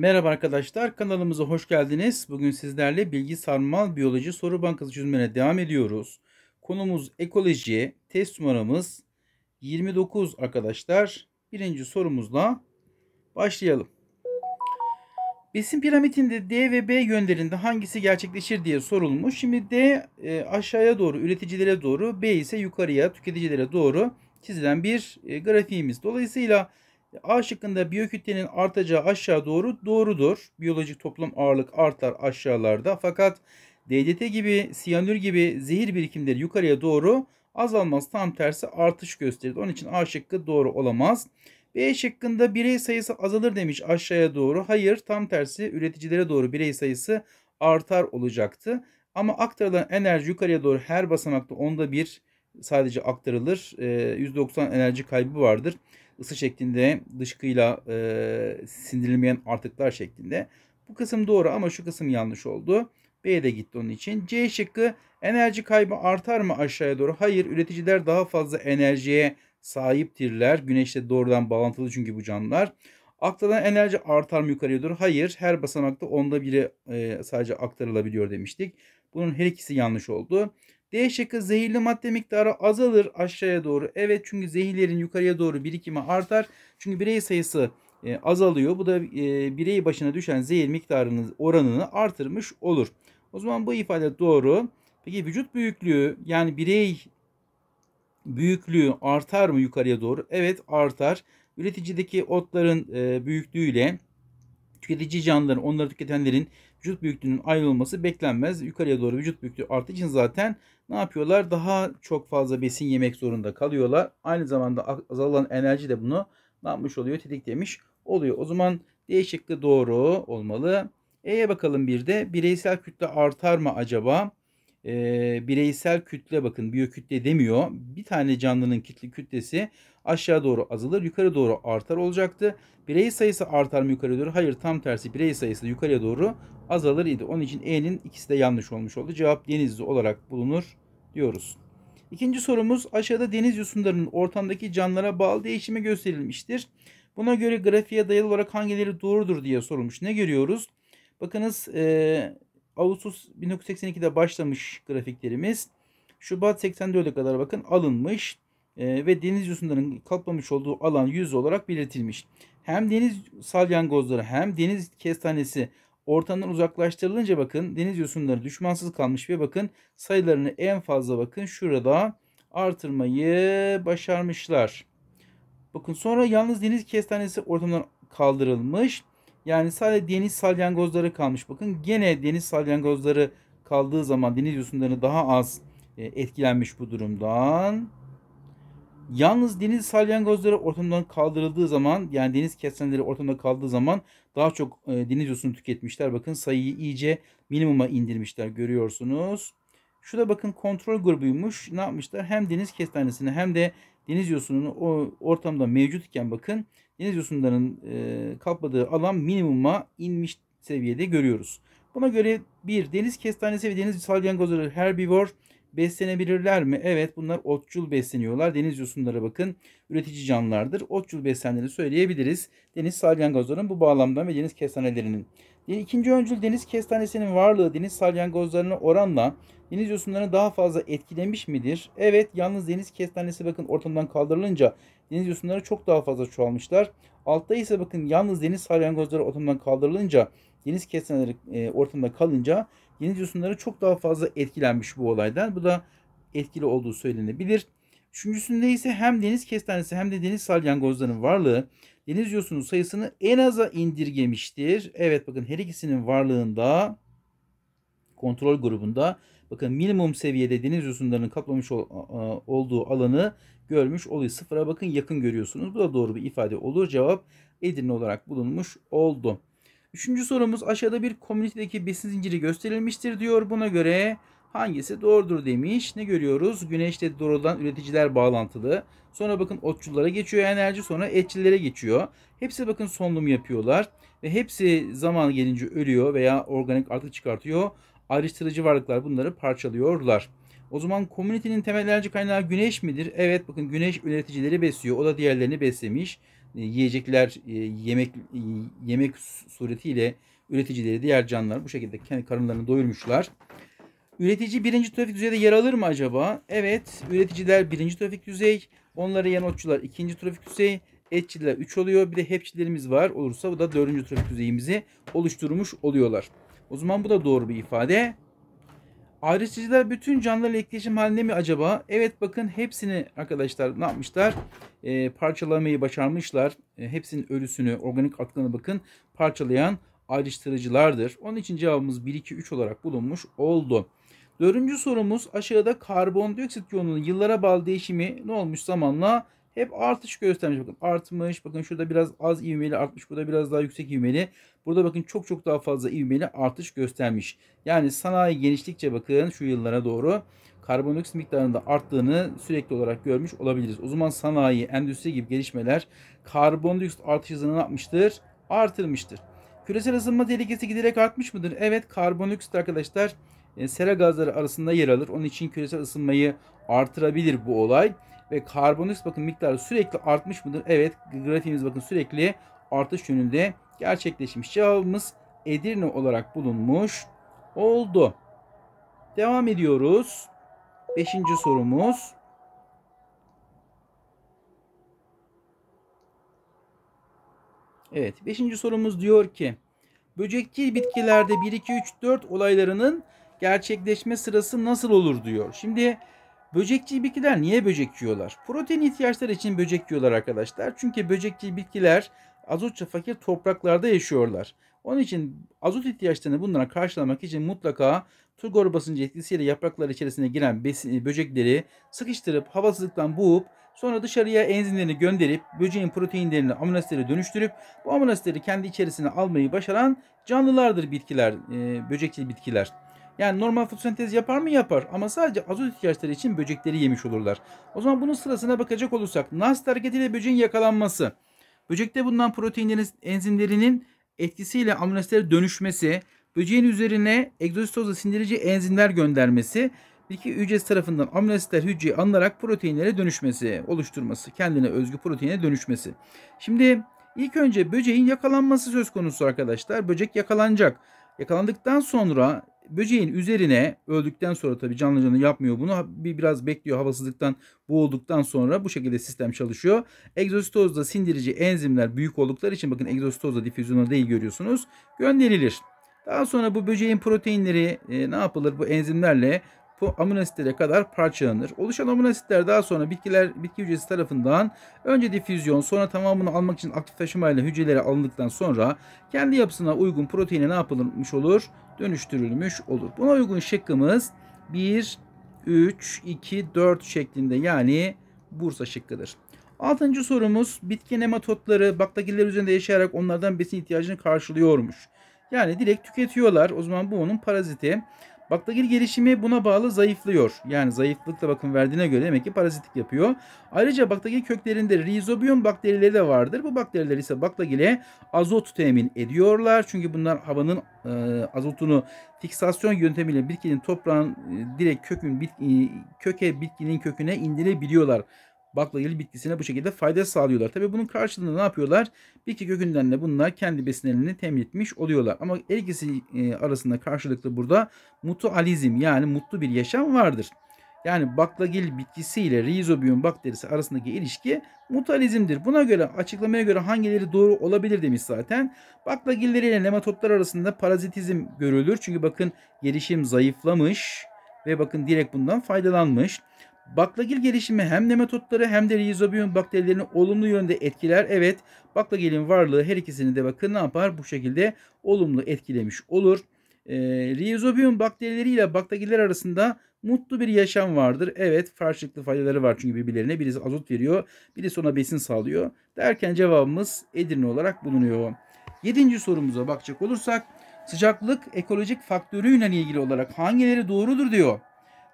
Merhaba arkadaşlar kanalımıza hoş geldiniz. Bugün sizlerle bilgi sarmal biyoloji soru bankası çözümlerine devam ediyoruz. Konumuz ekoloji. Test numaramız 29 arkadaşlar. Birinci sorumuzla başlayalım. Besin piramidinde D ve B yönlerinde hangisi gerçekleşir diye sorulmuş. Şimdi D e, aşağıya doğru üreticilere doğru B ise yukarıya tüketicilere doğru çizilen bir e, grafiğimiz. Dolayısıyla bu A şıkkında biyokütlenin artacağı aşağı doğru doğrudur. Biyolojik toplam ağırlık artar aşağılarda. Fakat DDT gibi, siyanür gibi zehir birikimleri yukarıya doğru azalmaz. Tam tersi artış gösterir. Onun için A şıkkı doğru olamaz. B şıkkında birey sayısı azalır demiş aşağıya doğru. Hayır tam tersi üreticilere doğru birey sayısı artar olacaktı. Ama aktarılan enerji yukarıya doğru her basamakta onda bir sadece aktarılır. 190 ee, enerji kaybı vardır ısı şeklinde dışkıyla e, sindirilmeyen artıklar şeklinde. Bu kısım doğru ama şu kısım yanlış oldu. B de gitti onun için. C şıkkı enerji kaybı artar mı aşağıya doğru? Hayır üreticiler daha fazla enerjiye sahiptirler. Güneşle doğrudan bağlantılı çünkü bu canlılar. Aktarılan enerji artar mı yukarıya doğru? Hayır her basamakta onda biri e, sadece aktarılabiliyor demiştik. Bunun her ikisi yanlış oldu. D şıkkı zehirli madde miktarı azalır aşağıya doğru. Evet çünkü zehirlerin yukarıya doğru birikimi artar. Çünkü birey sayısı e, azalıyor. Bu da e, birey başına düşen zehir miktarının oranını artırmış olur. O zaman bu ifade doğru. Peki vücut büyüklüğü yani birey büyüklüğü artar mı yukarıya doğru? Evet artar. Üreticideki otların e, büyüklüğüyle tüketici canlıların, onları tüketenlerin vücut büyüklüğünün aynı olması beklenmez. Yukarıya doğru vücut büyüklüğü arttığı için zaten ne yapıyorlar? Daha çok fazla besin yemek zorunda kalıyorlar. Aynı zamanda azalan enerji de bunu ne yapmış oluyor? Tetiklemiş oluyor. O zaman değişiklik doğru olmalı. E'ye bakalım bir de bireysel kütle artar mı acaba? E, bireysel kütle bakın biyokütle demiyor. Bir tane canlının kitle kütlesi aşağı doğru azalır yukarı doğru artar olacaktı. Birey sayısı artar mı yukarı doğru? Hayır tam tersi birey sayısı yukarıya doğru azalır idi. Onun için E'nin ikisi de yanlış olmuş oldu. Cevap denizli olarak bulunur diyoruz. İkinci sorumuz aşağıda deniz yosunlarının ortamdaki canlılara bağlı değişimi gösterilmiştir. Buna göre grafiğe dayalı olarak hangileri doğrudur diye sorulmuş. Ne görüyoruz? Bakınız e, Ağustos 1982'de başlamış grafiklerimiz. Şubat 84'e kadar bakın alınmış e, ve deniz yosunlarının kaplamış olduğu alan yüz olarak belirtilmiş. Hem deniz salyangozları hem deniz kestanesi ortamdan uzaklaştırılınca bakın deniz yosunları düşmansız kalmış ve bakın sayılarını en fazla bakın şurada artırmayı başarmışlar. Bakın sonra yalnız deniz kestanesi ortamdan kaldırılmış. Yani sadece deniz salyangozları kalmış. Bakın gene deniz salyangozları kaldığı zaman deniz yosunları daha az e, etkilenmiş bu durumdan. Yalnız deniz salyangozları ortamdan kaldırıldığı zaman yani deniz kesenleri ortamda kaldığı zaman daha çok e, deniz yosunu tüketmişler. Bakın sayıyı iyice minimuma indirmişler görüyorsunuz. Şurada bakın kontrol grubuymuş. Ne yapmışlar? Hem deniz kestanesini hem de deniz yosununu o ortamda mevcutken bakın deniz yosunlarının e, kapladığı alan minimuma inmiş seviyede görüyoruz. Buna göre bir deniz kestanesi ve deniz salyangozları herbivor Beslenebilirler mi? Evet bunlar otçul besleniyorlar. Deniz yosunları bakın üretici canlılardır. Otçul beslendiğini söyleyebiliriz. Deniz salyangozların bu bağlamdan ve deniz kestanelerinin. E, ikinci öncül deniz kestanesinin varlığı deniz salyangozlarına oranla deniz yosunlarını daha fazla etkilemiş midir? Evet yalnız deniz kestanesi bakın ortamdan kaldırılınca deniz yosunları çok daha fazla çoğalmışlar. Altta ise bakın yalnız deniz salyangozları ortamdan kaldırılınca deniz kesneleri e, ortamda kalınca deniz yosunları çok daha fazla etkilenmiş bu olaydan. Bu da etkili olduğu söylenebilir. Üçüncüsünde ise hem deniz kestanesi hem de deniz salyangozlarının varlığı deniz yosunun sayısını en aza indirgemiştir. Evet bakın her ikisinin varlığında kontrol grubunda bakın minimum seviyede deniz yosunlarının kaplamış ol, olduğu alanı görmüş oluyor. Sıfıra bakın yakın görüyorsunuz. Bu da doğru bir ifade olur. Cevap Edirne olarak bulunmuş oldu. Üçüncü sorumuz aşağıda bir komünitedeki besin zinciri gösterilmiştir diyor. Buna göre hangisi doğrudur demiş. Ne görüyoruz? Güneşte doğrudan üreticiler bağlantılı. Sonra bakın otçullara geçiyor enerji sonra etçilere geçiyor. Hepsi bakın solunum yapıyorlar ve hepsi zaman gelince ölüyor veya organik atık çıkartıyor. Ayrıştırıcı varlıklar bunları parçalıyorlar. O zaman komünitenin temel enerji kaynağı güneş midir? Evet bakın güneş üreticileri besliyor. O da diğerlerini beslemiş. Ee, yiyecekler, e, yemek e, yemek suretiyle üreticileri, diğer canlılar bu şekilde kendi karınlarını doyurmuşlar. Üretici birinci trafik düzeyde yer alır mı acaba? Evet, üreticiler birinci trafik düzey, onlara yanotçular ikinci trafik düzey, etçiler üç oluyor. Bir de hepçilerimiz var. Olursa bu da dördüncü trafik düzeyimizi oluşturmuş oluyorlar. O zaman bu da doğru bir ifade Ayrıştırıcılar bütün canlılarla etkileşim halinde mi acaba? Evet bakın hepsini arkadaşlar ne yapmışlar? E, parçalamayı başarmışlar. E, hepsinin ölüsünü, organik atıklarını bakın parçalayan ayrıştırıcılardır. Onun için cevabımız 1, 2, 3 olarak bulunmuş oldu. Dördüncü sorumuz aşağıda karbondioksit yoğunluğunun yıllara bağlı değişimi ne olmuş zamanla hep artış göstermiş. Bakın artmış. Bakın şurada biraz az ivmeli artmış. Burada biraz daha yüksek ivmeli. Burada bakın çok çok daha fazla ivmeli artış göstermiş. Yani sanayi genişlikçe bakın şu yıllara doğru karbondioksit miktarında arttığını sürekli olarak görmüş olabiliriz. O zaman sanayi, endüstri gibi gelişmeler karbondioksit artış hızını yapmıştır? Artırmıştır. Küresel ısınma tehlikesi giderek artmış mıdır? Evet karbondioksit arkadaşlar e, sera gazları arasında yer alır. Onun için küresel ısınmayı artırabilir bu olay ve karbondioksit bakın miktarı sürekli artmış mıdır? Evet grafiğimiz bakın sürekli artış yönünde gerçekleşmiş. Cevabımız Edirne olarak bulunmuş oldu. Devam ediyoruz. Beşinci sorumuz. Evet. Beşinci sorumuz diyor ki böcekçil bitkilerde 1, 2, 3, 4 olaylarının gerçekleşme sırası nasıl olur diyor. Şimdi Böcekçi bitkiler niye böcek yiyorlar? Protein ihtiyaçları için böcek yiyorlar arkadaşlar. Çünkü böcekçi bitkiler azotça fakir topraklarda yaşıyorlar. Onun için azot ihtiyaçlarını bunlara karşılamak için mutlaka turgor basıncı etkisiyle yapraklar içerisine giren böcekleri sıkıştırıp havasızlıktan boğup sonra dışarıya enzimlerini gönderip böceğin proteinlerini aminoasitleri dönüştürüp bu aminoasitleri kendi içerisine almayı başaran canlılardır bitkiler, e, böcekçi bitkiler. Yani normal fotosentez yapar mı? Yapar. Ama sadece azot ihtiyaçları için böcekleri yemiş olurlar. O zaman bunun sırasına bakacak olursak NAST hareketiyle böceğin yakalanması, böcekte bulunan proteinlerin enzimlerinin etkisiyle amino dönüşmesi, böceğin üzerine egzositozla sindirici enzimler göndermesi, bitki hücresi tarafından amino hücreyi alınarak proteinlere dönüşmesi, oluşturması, kendine özgü proteine dönüşmesi. Şimdi ilk önce böceğin yakalanması söz konusu arkadaşlar. Böcek yakalanacak. Yakalandıktan sonra Böceğin üzerine öldükten sonra tabii canlı canlı yapmıyor bunu. Bir biraz bekliyor havasızlıktan boğulduktan sonra bu şekilde sistem çalışıyor. Egzositozda sindirici enzimler büyük oldukları için bakın egzositozda difüzyonu değil görüyorsunuz. Gönderilir. Daha sonra bu böceğin proteinleri e, ne yapılır? Bu enzimlerle bu amino asitlere kadar parçalanır. Oluşan amino asitler daha sonra bitkiler bitki hücresi tarafından önce difüzyon sonra tamamını almak için aktif taşımayla hücrelere alındıktan sonra kendi yapısına uygun proteine ne yapılmış olur? Dönüştürülmüş olur. Buna uygun şıkkımız 1, 3, 2, 4 şeklinde yani Bursa şıkkıdır. Altıncı sorumuz bitki nematotları baklagiller üzerinde yaşayarak onlardan besin ihtiyacını karşılıyormuş. Yani direkt tüketiyorlar. O zaman bu onun paraziti. Baktagil gelişimi buna bağlı zayıflıyor. Yani zayıflıkla bakım verdiğine göre demek ki parazitlik yapıyor. Ayrıca baktagil köklerinde rizobiyum bakterileri de vardır. Bu bakteriler ise baktagile azot temin ediyorlar. Çünkü bunlar havanın e, azotunu fiksasyon yöntemiyle bitkinin toprağın e, direkt kökün bit, e, köke bitkinin köküne indirebiliyorlar bakla yıl bitkisine bu şekilde fayda sağlıyorlar. Tabii bunun karşılığında ne yapıyorlar? Bitki kökünden de bunlar kendi besinlerini temin etmiş oluyorlar. Ama her ikisi e, arasında karşılıklı burada mutualizm yani mutlu bir yaşam vardır. Yani baklagil bitkisi ile rizobiyum bakterisi arasındaki ilişki mutalizmdir. Buna göre açıklamaya göre hangileri doğru olabilir demiş zaten. Baklagilleri ile nematotlar arasında parazitizm görülür. Çünkü bakın gelişim zayıflamış ve bakın direkt bundan faydalanmış. Baklagil gelişimi hem nematotları hem de rizobiyon bakterilerini olumlu yönde etkiler. Evet baklagilin varlığı her ikisini de bakın ne yapar? Bu şekilde olumlu etkilemiş olur. E, ee, rizobiyon bakterileriyle baklagiller arasında mutlu bir yaşam vardır. Evet farklı faydaları var çünkü birbirlerine birisi azot veriyor birisi ona besin sağlıyor. Derken cevabımız Edirne olarak bulunuyor. Yedinci sorumuza bakacak olursak sıcaklık ekolojik faktörüyle ilgili olarak hangileri doğrudur diyor.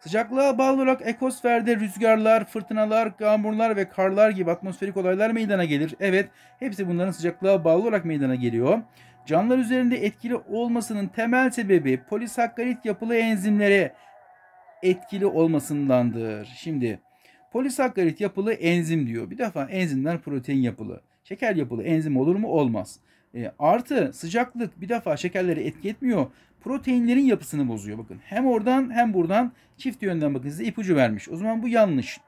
Sıcaklığa bağlı olarak ekosferde rüzgarlar, fırtınalar, yağmurlar ve karlar gibi atmosferik olaylar meydana gelir. Evet, hepsi bunların sıcaklığa bağlı olarak meydana geliyor. Canlılar üzerinde etkili olmasının temel sebebi polisakkarit yapılı enzimlere etkili olmasındandır. Şimdi polisakkarit yapılı enzim diyor. Bir defa enzimler protein yapılı. Şeker yapılı enzim olur mu? Olmaz. E, artı sıcaklık bir defa şekerleri etki etmiyor proteinlerin yapısını bozuyor. Bakın hem oradan hem buradan çift yönden bakın size ipucu vermiş. O zaman bu yanlış.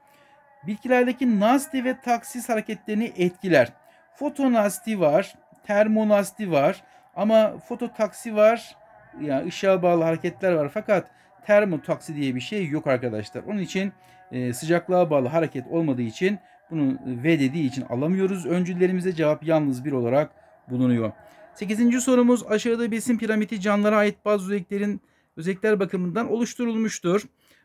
Bitkilerdeki nasti ve taksis hareketlerini etkiler. Fotonasti var, termonasti var ama fototaksi var. Yani ışığa bağlı hareketler var fakat termotaksi diye bir şey yok arkadaşlar. Onun için e, sıcaklığa bağlı hareket olmadığı için bunu e, V dediği için alamıyoruz. Öncüllerimize cevap yalnız bir olarak bulunuyor sekizinci sorumuz aşağıda besin piramidi canlılara ait bazı özelliklerin özellikler bakımından oluşturulmuştur.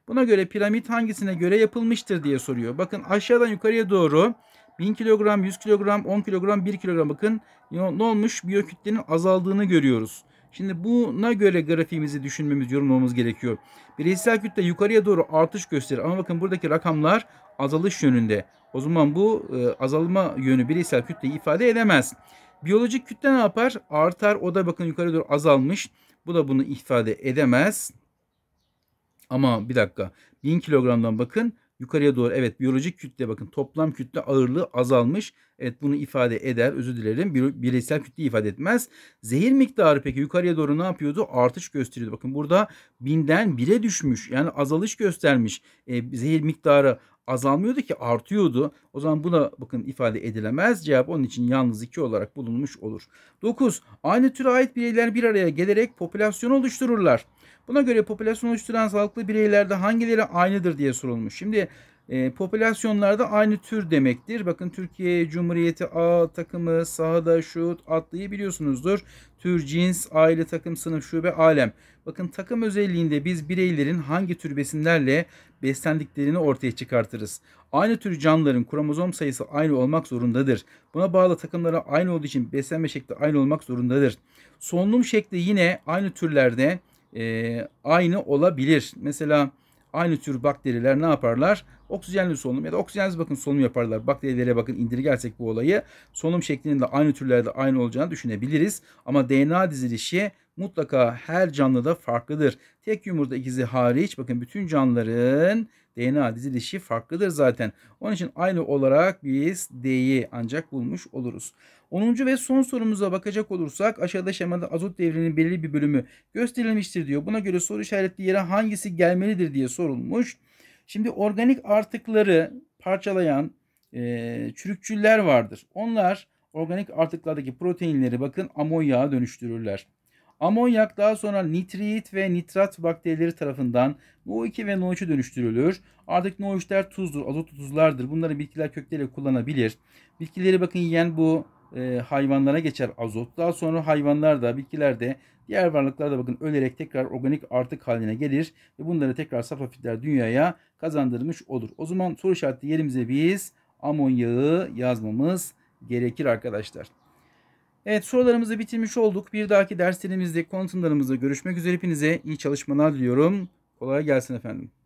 Buna göre piramit hangisine göre yapılmıştır diye soruyor. Bakın aşağıdan yukarıya doğru 1000 kilogram, 100 kilogram, 10 kilogram, 1 kilogram bakın ne olmuş? Biyokütlenin azaldığını görüyoruz. Şimdi buna göre grafiğimizi düşünmemiz, yorumlamamız gerekiyor. Bireysel kütle yukarıya doğru artış gösterir ama bakın buradaki rakamlar azalış yönünde. O zaman bu e, azalma yönü bireysel kütleyi ifade edemez. Biyolojik kütle ne yapar? Artar. O da bakın yukarı doğru azalmış. Bu da bunu ifade edemez. Ama bir dakika. 1000 kilogramdan bakın yukarıya doğru evet biyolojik kütle bakın toplam kütle ağırlığı azalmış. Evet bunu ifade eder özür dilerim bireysel kütle ifade etmez. Zehir miktarı peki yukarıya doğru ne yapıyordu? Artış gösteriyordu. Bakın burada binden bire düşmüş yani azalış göstermiş. E, zehir miktarı azalmıyordu ki artıyordu. O zaman buna bakın ifade edilemez. Cevap onun için yalnız iki olarak bulunmuş olur. 9. Aynı türe ait bireyler bir araya gelerek popülasyon oluştururlar. Buna göre popülasyon oluşturan sağlıklı bireylerde hangileri aynıdır diye sorulmuş. Şimdi e, popülasyonlarda aynı tür demektir. Bakın Türkiye Cumhuriyeti A takımı, sahada, şut, atlıyı biliyorsunuzdur. Tür, cins, aile, takım, sınıf, şube, alem. Bakın takım özelliğinde biz bireylerin hangi tür besinlerle beslendiklerini ortaya çıkartırız. Aynı tür canlıların kromozom sayısı aynı olmak zorundadır. Buna bağlı takımlara aynı olduğu için beslenme şekli aynı olmak zorundadır. Solunum şekli yine aynı türlerde e, aynı olabilir. Mesela aynı tür bakteriler ne yaparlar? Oksijenli solunum ya da oksijensiz bakın solunum yaparlar. Bakterilere bakın indirgersek bu olayı solunum şeklinin de aynı türlerde aynı olacağını düşünebiliriz. Ama DNA dizilişi mutlaka her canlıda farklıdır. Tek yumurta ikizi hariç bakın bütün canlıların DNA dizilişi farklıdır zaten. Onun için aynı olarak biz D'yi ancak bulmuş oluruz. 10. ve son sorumuza bakacak olursak aşağıda şemada azot devrinin belirli bir bölümü gösterilmiştir diyor. Buna göre soru işaretli yere hangisi gelmelidir diye sorulmuş. Şimdi organik artıkları parçalayan e, çürükçüller vardır. Onlar organik artıklardaki proteinleri bakın amonyağa dönüştürürler. Amonyak daha sonra nitrit ve nitrat bakterileri tarafından NO2 ve NO3'e dönüştürülür. Artık NO3'ler tuzdur, azotlu tuzlardır. Bunları bitkiler kökleriyle kullanabilir. Bitkileri bakın yiyen bu e, hayvanlara geçer azot. Daha sonra hayvanlar da, bitkiler de, diğer varlıklar da bakın ölerek tekrar organik artık haline gelir ve bunları tekrar safafitler dünyaya kazandırmış olur. O zaman soru işareti yerimize biz amonyağı yazmamız gerekir arkadaşlar. Evet sorularımızı bitirmiş olduk. Bir dahaki derslerimizde konutlarımızda görüşmek üzere. Hepinize iyi çalışmalar diliyorum. Kolay gelsin efendim.